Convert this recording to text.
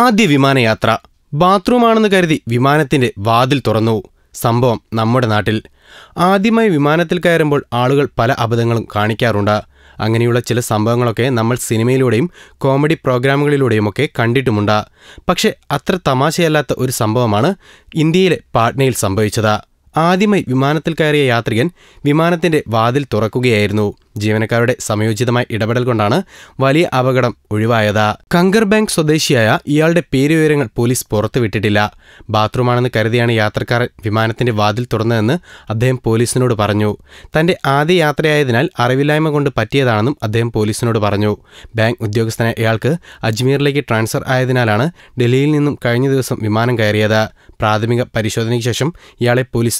ആദ്യ വിമാനയാത്ര ബാത്റൂമാണെന്ന് കരുതി വിമാനത്തിന്റെ വാതിൽ തുറന്നു സംഭവം നമ്മുടെ നാട്ടിൽ ആദ്യമായി വിമാനത്തിൽ കയറുമ്പോൾ ആളുകൾ പല അബദ്ധങ്ങളും കാണിക്കാറുണ്ട് അങ്ങനെയുള്ള ചില സംഭവങ്ങളൊക്കെ നമ്മൾ സിനിമയിലൂടെയും കോമഡി പ്രോഗ്രാമുകളിലൂടെയുമൊക്കെ കണ്ടിട്ടുമുണ്ട് പക്ഷേ അത്ര തമാശയല്ലാത്ത ഒരു സംഭവമാണ് ഇന്ത്യയിലെ പാട്നയിൽ സംഭവിച്ചത് ആദ്യമായി വിമാനത്തിൽ കയറിയ യാത്രികൻ വിമാനത്തിന്റെ വാതിൽ തുറക്കുകയായിരുന്നു ജീവനക്കാരുടെ സമയോചിതമായ ഇടപെടൽ കൊണ്ടാണ് വലിയ അപകടം ഒഴിവായത് കങ്കർ ബാങ്ക് സ്വദേശിയായ ഇയാളുടെ പേരുവിവരങ്ങൾ പോലീസ് പുറത്തുവിട്ടിട്ടില്ല ബാത്റൂമാണെന്ന് കരുതിയാണ് യാത്രക്കാരൻ വിമാനത്തിന്റെ വാതിൽ തുറന്നതെന്ന് അദ്ദേഹം പോലീസിനോട് പറഞ്ഞു തന്റെ ആദ്യ യാത്രയായതിനാൽ അറിവില്ലായ്മ കൊണ്ട് പറ്റിയതാണെന്നും അദ്ദേഹം പോലീസിനോട് പറഞ്ഞു ബാങ്ക് ഉദ്യോഗസ്ഥനായ ഇയാൾക്ക് അജ്മീറിലേക്ക് ട്രാൻസ്ഫർ ആയതിനാലാണ് ഡൽഹിയിൽ നിന്നും കഴിഞ്ഞ ദിവസം വിമാനം കയറിയത് പ്രാഥമിക പരിശോധനയ്ക്ക് ശേഷം ഇയാളെ പോലീസ്